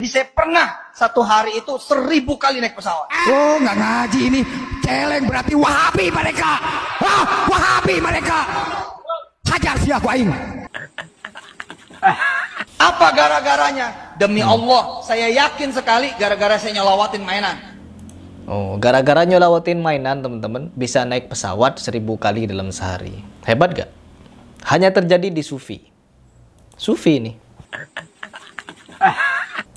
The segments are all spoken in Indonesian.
Jadi saya pernah satu hari itu seribu kali naik pesawat. Oh nggak ngaji ini celeng berarti wahabi mereka. Wah wahabi mereka. Hajar si aku aing. Apa gara-garanya? Demi hmm. Allah, saya yakin sekali gara-gara saya nyelawatin mainan. Oh, gara-gara nyelawatin mainan teman-teman bisa naik pesawat seribu kali dalam sehari. Hebat gak? Hanya terjadi di Sufi. Sufi ini.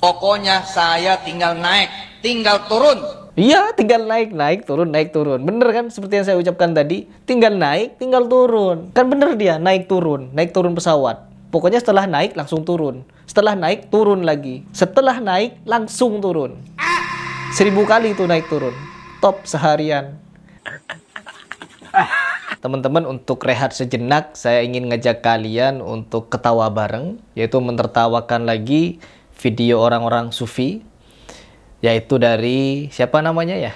Pokoknya saya tinggal naik, tinggal turun. Iya, tinggal naik, naik, turun, naik, turun. Bener kan? Seperti yang saya ucapkan tadi, tinggal naik, tinggal turun. Kan bener dia, naik, turun, naik, turun pesawat. Pokoknya setelah naik, langsung turun. Setelah naik, turun lagi. Setelah naik, langsung turun. Seribu kali itu naik, turun. Top seharian. Teman-teman untuk rehat sejenak saya ingin ngajak kalian untuk ketawa bareng yaitu menertawakan lagi video orang-orang sufi yaitu dari siapa namanya ya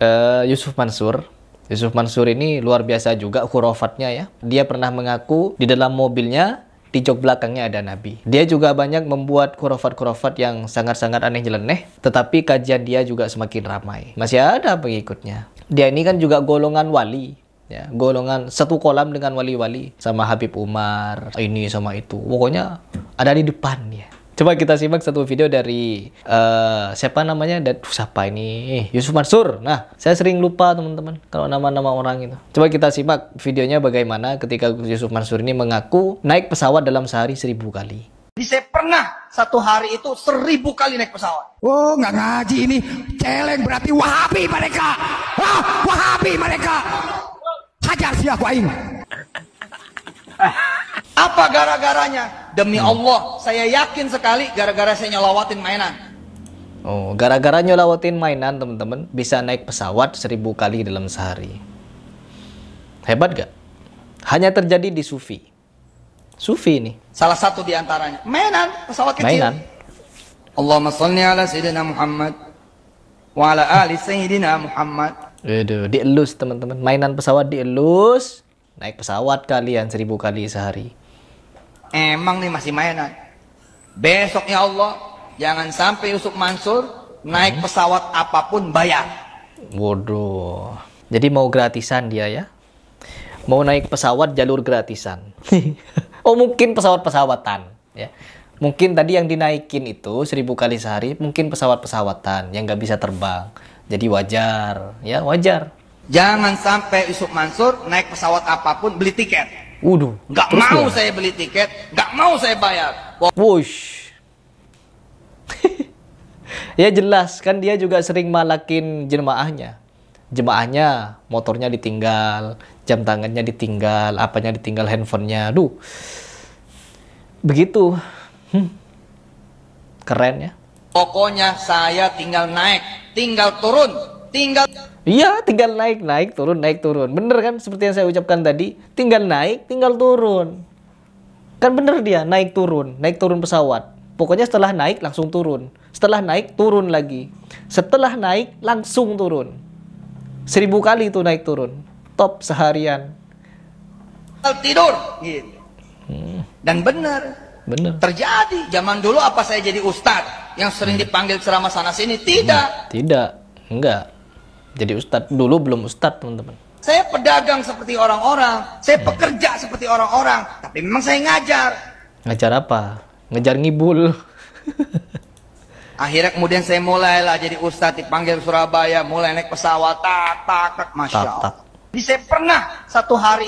uh, Yusuf Mansur Yusuf Mansur ini luar biasa juga kurofatnya ya dia pernah mengaku di dalam mobilnya di jok belakangnya ada Nabi. Dia juga banyak membuat kurofat-kurofat yang sangat-sangat aneh jeleneh, tetapi kajian dia juga semakin ramai. Masih ada pengikutnya. Dia ini kan juga golongan wali, ya golongan satu kolam dengan wali-wali sama Habib Umar ini sama itu pokoknya ada di depan ya Coba kita simak satu video dari uh, siapa namanya dan uh, siapa ini eh, Yusuf Mansur. Nah, saya sering lupa teman-teman kalau nama-nama orang itu. Coba kita simak videonya bagaimana ketika Yusuf Mansur ini mengaku naik pesawat dalam sehari seribu kali. Di saya pernah satu hari itu seribu kali naik pesawat. Oh nggak ngaji ini celeng berarti wahabi mereka. Wah wahabi mereka. Hajar sih aku aing. Apa gara-garanya? Demi hmm. Allah, saya yakin sekali gara-gara saya nyolawatin mainan. Oh, gara-gara nyolawatin mainan teman-teman bisa naik pesawat seribu kali dalam sehari. Hebat gak? Hanya terjadi di sufi. Sufi ini. Salah satu di antaranya. Mainan, pesawat kecil. Mainan. Allahumma salli ala sayyidina Muhammad wa ala ali sayyidina Muhammad. Aduh, dielus teman-teman. Mainan pesawat dielus. Naik pesawat kalian seribu kali sehari. Emang nih masih mainan. Besoknya Allah, jangan sampai Yusuf Mansur naik hmm. pesawat apapun bayar. Waduh. Jadi mau gratisan dia ya? Mau naik pesawat jalur gratisan. oh mungkin pesawat-pesawatan ya. Mungkin tadi yang dinaikin itu seribu kali sehari mungkin pesawat-pesawatan yang nggak bisa terbang. Jadi wajar, ya wajar. Jangan sampai Yusuf Mansur naik pesawat apapun beli tiket. Waduh. Nggak mau gimana? saya beli tiket, nggak mau saya bayar. Wush. ya jelas kan dia juga sering malakin jemaahnya. Jemaahnya motornya ditinggal, jam tangannya ditinggal, apanya ditinggal handphonenya. Duh. Begitu. Hmm. Keren ya. Pokoknya saya tinggal naik, tinggal turun, tinggal Iya, tinggal naik, naik, turun, naik, turun. Bener kan? Seperti yang saya ucapkan tadi, tinggal naik, tinggal turun. Kan bener dia, naik turun, naik turun pesawat. Pokoknya setelah naik langsung turun. Setelah naik turun lagi. Setelah naik langsung turun. Seribu kali itu naik turun. Top seharian. Tidur gitu. hmm. Dan bener, bener Terjadi. Zaman dulu apa saya jadi ustadz yang sering dipanggil ceramah sana sini? Tidak. Tidak. Enggak. Jadi Ustad dulu belum Ustad teman-teman. Saya pedagang seperti orang-orang, saya pekerja seperti orang-orang, tapi memang saya ngajar. Ngajar apa? Ngejar ngibul. Akhirnya kemudian saya mulailah jadi ustadz dipanggil Surabaya, mulai naik pesawat, tak tak tak, masya tak, Allah. Tak. Jadi saya pernah satu hari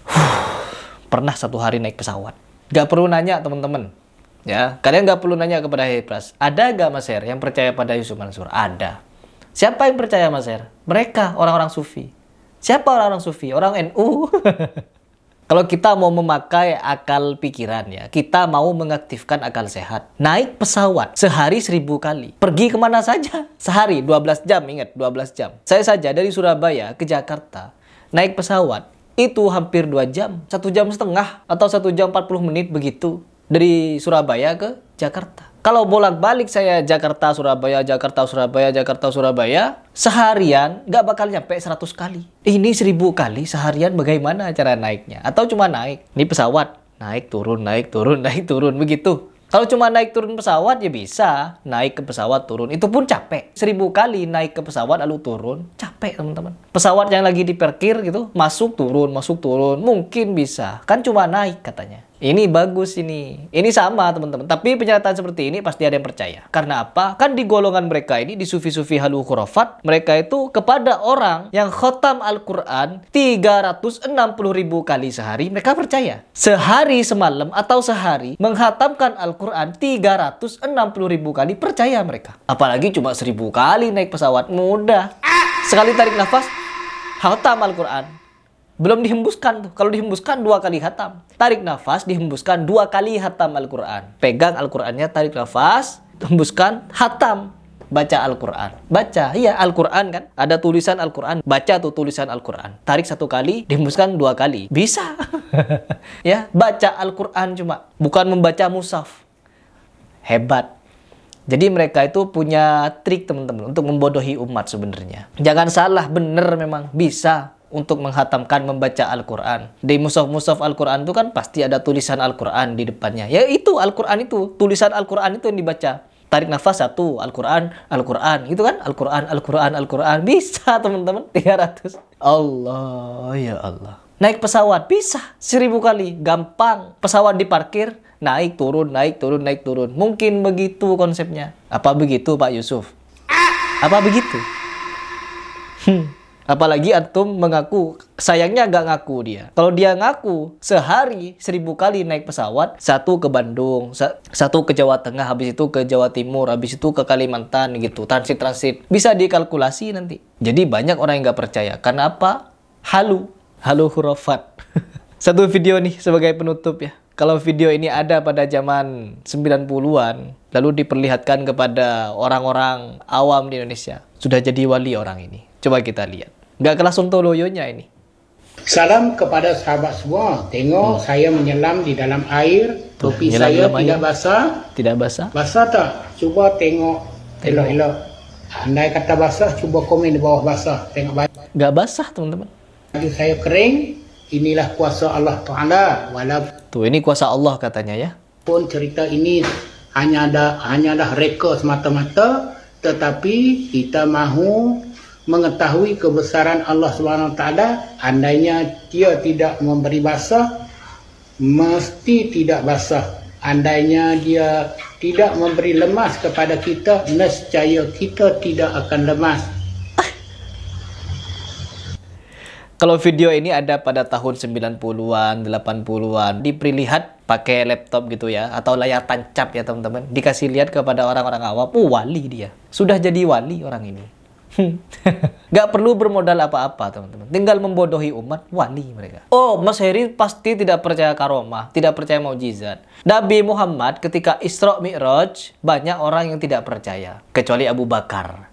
pernah satu hari naik pesawat. Gak perlu nanya teman-teman. Ya, kalian gak perlu nanya kepada Hipras. Ada gak Mas Her yang percaya pada Yusuf Mansur? Ada. Siapa yang percaya Mas Her? Mereka, orang-orang sufi. Siapa orang-orang sufi? Orang NU. Kalau kita mau memakai akal pikiran ya, kita mau mengaktifkan akal sehat. Naik pesawat sehari seribu kali. Pergi kemana saja? Sehari 12 jam, ingat 12 jam. Saya saja dari Surabaya ke Jakarta, naik pesawat itu hampir 2 jam. satu jam setengah atau satu jam 40 menit begitu. Dari Surabaya ke Jakarta kalau bolak-balik saya Jakarta Surabaya Jakarta Surabaya Jakarta Surabaya seharian nggak bakal nyampe 100 kali ini 1000 kali seharian bagaimana cara naiknya atau cuma naik ini pesawat naik turun naik turun naik turun begitu kalau cuma naik turun pesawat ya bisa naik ke pesawat turun itu pun capek seribu kali naik ke pesawat lalu turun capek teman-teman pesawat yang lagi diperkir gitu masuk turun masuk turun mungkin bisa kan cuma naik katanya ini bagus ini. Ini sama teman-teman. Tapi penyataan seperti ini pasti ada yang percaya. Karena apa? Kan di golongan mereka ini, di sufi-sufi halu khurafat, mereka itu kepada orang yang khotam Al-Quran 360 ribu kali sehari, mereka percaya. Sehari semalam atau sehari menghatamkan Al-Quran 360 ribu kali percaya mereka. Apalagi cuma seribu kali naik pesawat. Mudah. Sekali tarik nafas, khotam Al-Quran belum dihembuskan tuh. Kalau dihembuskan dua kali hatam. Tarik nafas, dihembuskan dua kali hatam Al-Quran. Pegang Al-Qurannya, tarik nafas, hembuskan, hatam. Baca Al-Quran. Baca, iya Al-Quran kan. Ada tulisan Al-Quran, baca tuh tulisan Al-Quran. Tarik satu kali, dihembuskan dua kali. Bisa. ya, baca Al-Quran cuma. Bukan membaca musaf. Hebat. Jadi mereka itu punya trik teman-teman untuk membodohi umat sebenarnya. Jangan salah, bener memang bisa untuk menghatamkan membaca Al-Quran. Di musaf-musaf Al-Quran itu kan pasti ada tulisan Al-Quran di depannya. Ya itu Al-Quran itu, tulisan Al-Quran itu yang dibaca. Tarik nafas satu, Al-Quran, Al-Quran, gitu kan? Al-Quran, Al-Quran, Al-Quran. Bisa teman-teman, 300. Allah, ya Allah. Naik pesawat, bisa seribu kali, gampang. Pesawat diparkir, naik turun, naik turun, naik turun. Mungkin begitu konsepnya. Apa begitu Pak Yusuf? Apa begitu? Hmm. Apalagi Antum mengaku, sayangnya nggak ngaku dia. Kalau dia ngaku, sehari seribu kali naik pesawat, satu ke Bandung, satu ke Jawa Tengah, habis itu ke Jawa Timur, habis itu ke Kalimantan gitu, transit-transit. Bisa dikalkulasi nanti. Jadi banyak orang yang nggak percaya. Karena apa? Halu. Halu hurufat. satu video nih sebagai penutup ya kalau video ini ada pada zaman 90-an lalu diperlihatkan kepada orang-orang awam di Indonesia, sudah jadi wali orang ini. Coba kita lihat. Nggak kelas sontoloyonya ini. Salam kepada sahabat semua. Tengok hmm. saya menyelam di dalam air, topi Tuh, saya tidak air. basah. Tidak basah? Basah tak? Cuba tengok. Elok-elok. Andai kata basah, cuba komen di bawah basah. Tengok baik. Gak basah, teman-teman. Baju saya kering. Inilah kuasa Allah Taala. Walau Tuh, ini kuasa Allah katanya ya. Pun cerita ini hanya ada hanya ada reka semata-mata, tetapi kita mahu mengetahui kebesaran Allah Swt, andainya dia tidak memberi basah mesti tidak basah andainya dia tidak memberi lemas kepada kita nescaya kita tidak akan lemas Kalau video ini ada pada tahun 90-an, 80-an, diperlihat pakai laptop gitu ya, atau layar tancap ya teman-teman, dikasih lihat kepada orang-orang awam, oh wali dia, sudah jadi wali orang ini. Hmm. Gak perlu bermodal apa-apa teman-teman. Tinggal membodohi umat, wali mereka. Oh, Mas Heri pasti tidak percaya karomah, tidak percaya mukjizat. Nabi Muhammad ketika Isra Mi'raj, banyak orang yang tidak percaya. Kecuali Abu Bakar.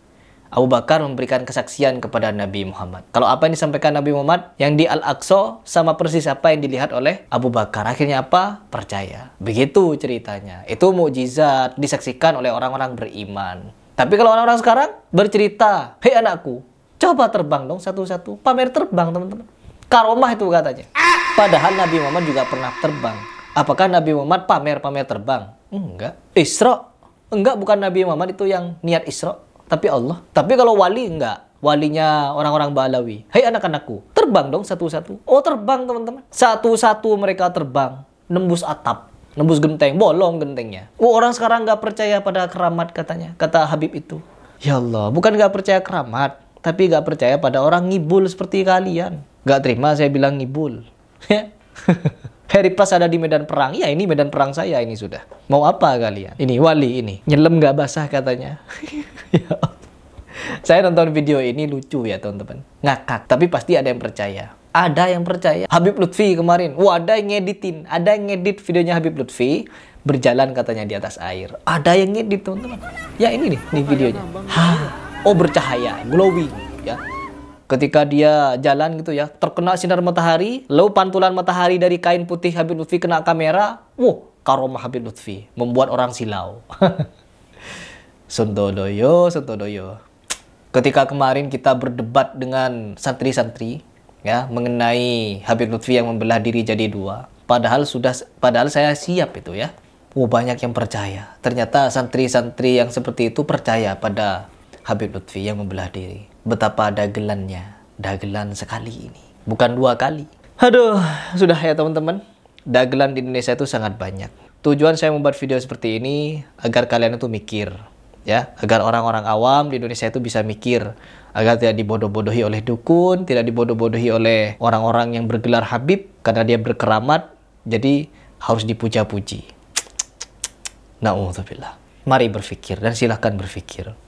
Abu Bakar memberikan kesaksian kepada Nabi Muhammad. Kalau apa yang disampaikan Nabi Muhammad, yang di Al-Aqsa sama persis apa yang dilihat oleh Abu Bakar. Akhirnya apa? Percaya. Begitu ceritanya. Itu mukjizat disaksikan oleh orang-orang beriman. Tapi kalau orang-orang sekarang bercerita, hei anakku, coba terbang dong satu-satu. Pamer terbang teman-teman. Karomah itu katanya. Padahal Nabi Muhammad juga pernah terbang. Apakah Nabi Muhammad pamer-pamer terbang? Enggak. Isra? Enggak, bukan Nabi Muhammad itu yang niat Isra. Tapi Allah. Tapi kalau wali enggak. Walinya orang-orang Balawi. Hei anak-anakku, terbang dong satu-satu. Oh terbang teman-teman. Satu-satu mereka terbang. Nembus atap nembus genteng, bolong gentengnya. Oh, orang sekarang nggak percaya pada keramat katanya, kata Habib itu. Ya Allah, bukan nggak percaya keramat, tapi nggak percaya pada orang ngibul seperti kalian. Nggak terima saya bilang ngibul. Ya. Harry pas ada di medan perang. Ya ini medan perang saya ini sudah. Mau apa kalian? Ini wali ini. Nyelam nggak basah katanya. ya Allah. Saya nonton video ini lucu ya teman-teman. Ngakak, tapi pasti ada yang percaya ada yang percaya Habib Lutfi kemarin wah ada yang ngeditin ada yang ngedit videonya Habib Lutfi berjalan katanya di atas air ada yang ngedit teman-teman ya ini nih nih videonya Hah, oh bercahaya glowing ya ketika dia jalan gitu ya terkena sinar matahari lalu pantulan matahari dari kain putih Habib Lutfi kena kamera Wah karomah Habib Lutfi membuat orang silau Sontodoyo, Sontodoyo. ketika kemarin kita berdebat dengan santri-santri ya mengenai Habib Lutfi yang membelah diri jadi dua. Padahal sudah padahal saya siap itu ya. Oh banyak yang percaya. Ternyata santri-santri yang seperti itu percaya pada Habib Lutfi yang membelah diri. Betapa dagelannya, dagelan sekali ini, bukan dua kali. Aduh, sudah ya teman-teman. Dagelan di Indonesia itu sangat banyak. Tujuan saya membuat video seperti ini agar kalian itu mikir ya agar orang-orang awam di Indonesia itu bisa mikir agar tidak dibodoh-bodohi oleh dukun, tidak dibodoh-bodohi oleh orang-orang yang bergelar Habib karena dia berkeramat, jadi harus dipuja-puji. Nah, Mari berpikir dan silahkan berpikir.